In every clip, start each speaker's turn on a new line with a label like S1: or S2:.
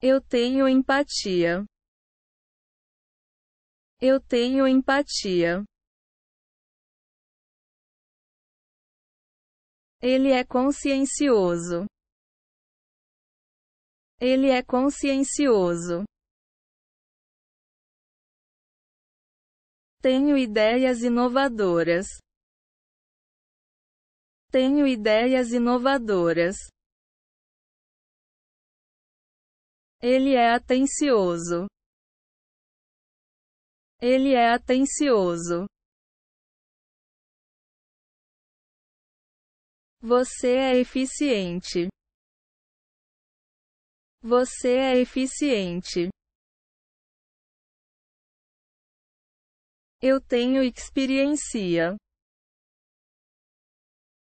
S1: Eu tenho empatia. Eu tenho empatia. Ele é consciencioso. Ele é consciencioso. Tenho ideias inovadoras. Tenho ideias inovadoras. Ele é atencioso. Ele é atencioso. Você é eficiente. Você é eficiente. Eu tenho experiência.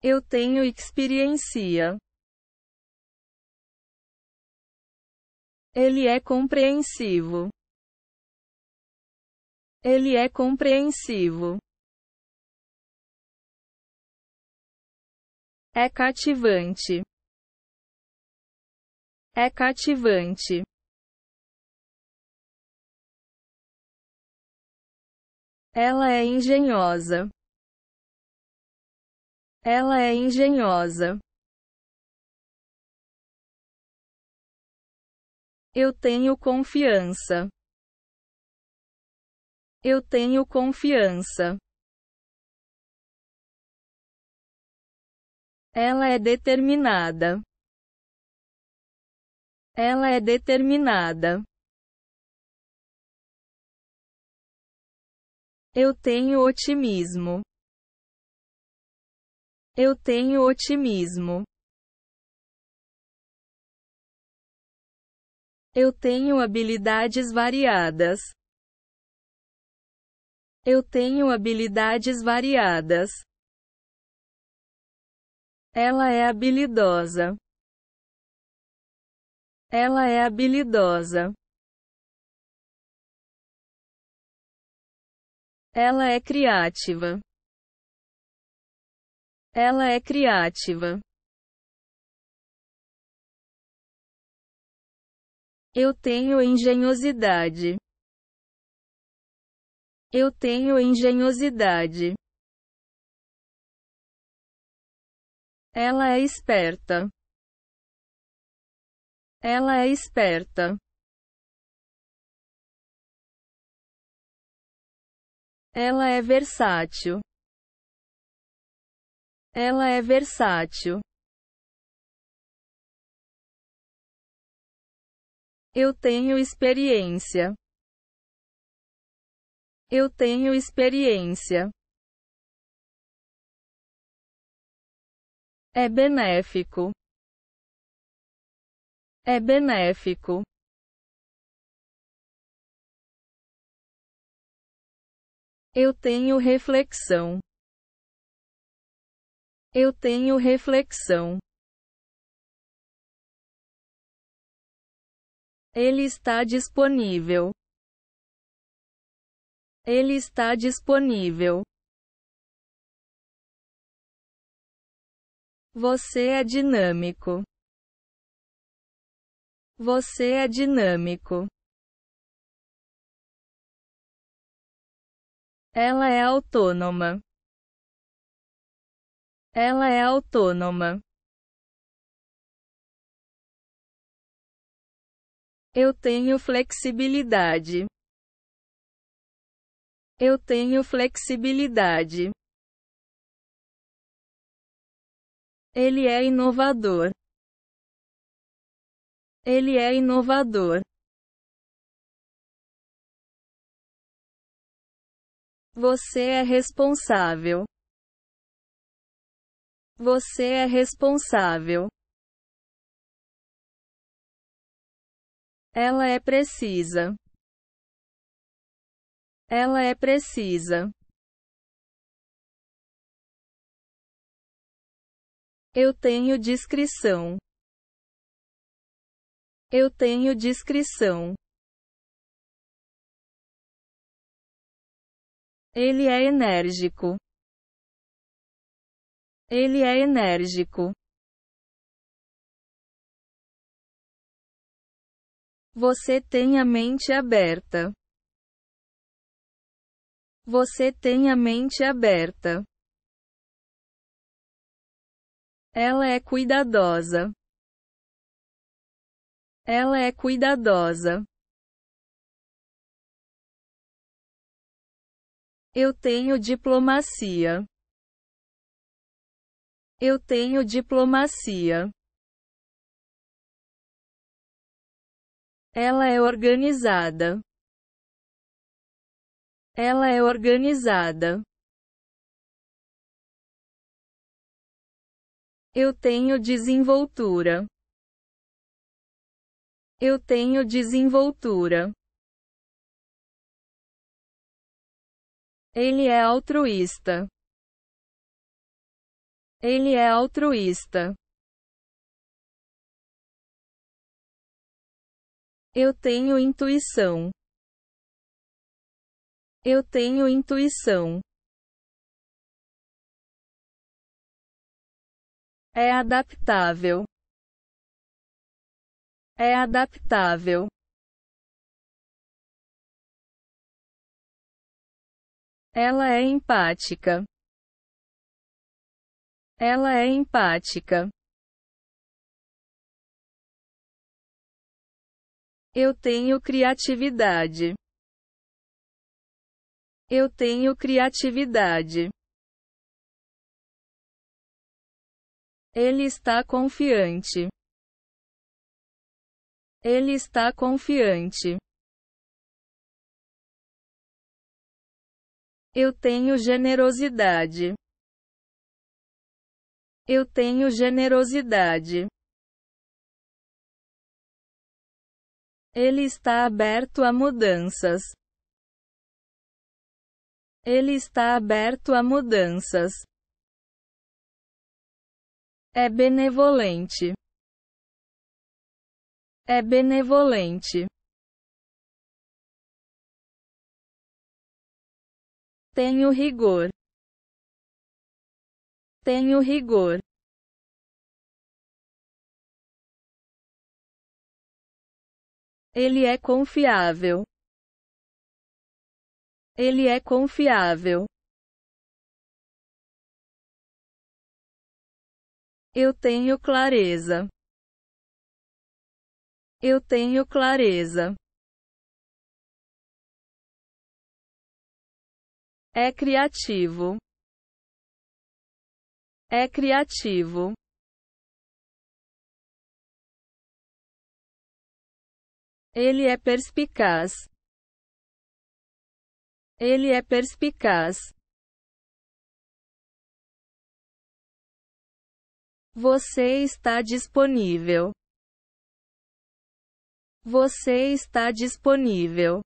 S1: Eu tenho experiência. Ele é compreensivo. Ele é compreensivo. É cativante. É cativante. Ela é engenhosa. Ela é engenhosa. Eu tenho confiança. Eu tenho confiança. Ela é determinada. Ela é determinada. Eu tenho otimismo. Eu tenho otimismo. Eu tenho habilidades variadas. Eu tenho habilidades variadas. Ela é habilidosa. Ela é habilidosa. Ela é criativa. Ela é criativa. Eu tenho engenhosidade. Eu tenho engenhosidade. Ela é esperta. Ela é esperta. Ela é versátil. Ela é versátil. Eu tenho experiência. Eu tenho experiência. É benéfico. É benéfico. Eu tenho reflexão. Eu tenho reflexão. Ele está disponível. Ele está disponível. Você é dinâmico. Você é dinâmico. Ela é autônoma. Ela é autônoma. Eu tenho flexibilidade. Eu tenho flexibilidade. Ele é inovador. Ele é inovador. Você é responsável. Você é responsável. Ela é precisa. Ela é precisa. Eu tenho discrição. Eu tenho discrição. Ele é enérgico. Ele é enérgico. Você tem a mente aberta. Você tem a mente aberta. Ela é cuidadosa. Ela é cuidadosa. Eu tenho diplomacia. Eu tenho diplomacia. Ela é organizada. Ela é organizada. Eu tenho desenvoltura. Eu tenho desenvoltura. Ele é altruísta. Ele é altruísta. Eu tenho intuição. Eu tenho intuição. É adaptável. É adaptável. Ela é empática. Ela é empática. Eu tenho criatividade. Eu tenho criatividade. Ele está confiante. Ele está confiante. Eu tenho generosidade. Eu tenho generosidade. Ele está aberto a mudanças. Ele está aberto a mudanças. É benevolente. É benevolente. Tenho rigor. Tenho rigor. Ele é confiável. Ele é confiável. Eu tenho clareza. Eu tenho clareza. É criativo. É criativo. Ele é perspicaz. Ele é perspicaz. Você está disponível. Você está disponível.